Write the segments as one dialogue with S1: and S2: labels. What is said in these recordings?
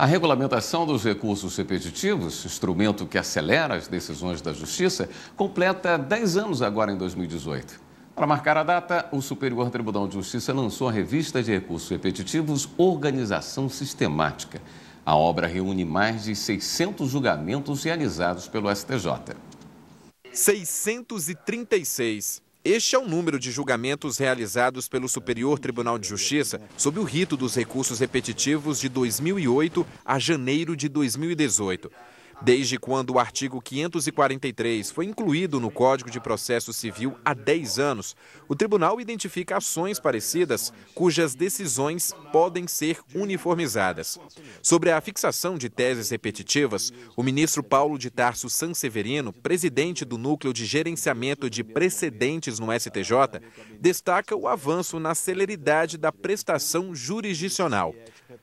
S1: A regulamentação dos recursos repetitivos, instrumento que acelera as decisões da Justiça, completa 10 anos agora em 2018. Para marcar a data, o Superior Tribunal de Justiça lançou a revista de recursos repetitivos Organização Sistemática. A obra reúne mais de 600 julgamentos realizados pelo STJ. 636. Este é o número de julgamentos realizados pelo Superior
S2: Tribunal de Justiça sob o rito dos recursos repetitivos de 2008 a janeiro de 2018. Desde quando o artigo 543 foi incluído no Código de Processo Civil há 10 anos, o tribunal identifica ações parecidas cujas decisões podem ser uniformizadas. Sobre a fixação de teses repetitivas, o ministro Paulo de Tarso Sanseverino, presidente do Núcleo de Gerenciamento de Precedentes no STJ, destaca o avanço na celeridade da prestação jurisdicional.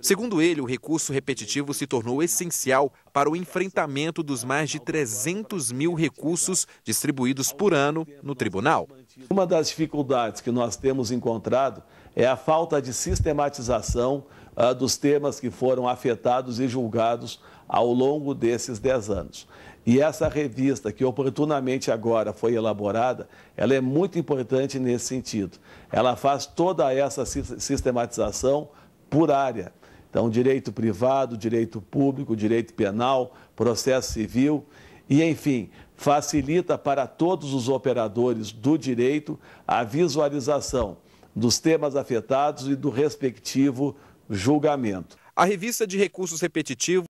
S2: Segundo ele, o recurso repetitivo se tornou essencial para o enfrentamento dos mais de 300 mil recursos distribuídos
S3: por ano no tribunal. Uma das dificuldades que nós temos encontrado é a falta de sistematização uh, dos temas que foram afetados e julgados ao longo desses 10 anos. E essa revista, que oportunamente agora foi elaborada, ela é muito importante nesse sentido. Ela faz toda essa sistematização por área. Então, direito privado, direito público, direito penal, processo civil e, enfim, facilita para todos os operadores do direito a visualização dos temas afetados e do respectivo julgamento. A revista de recursos repetitivos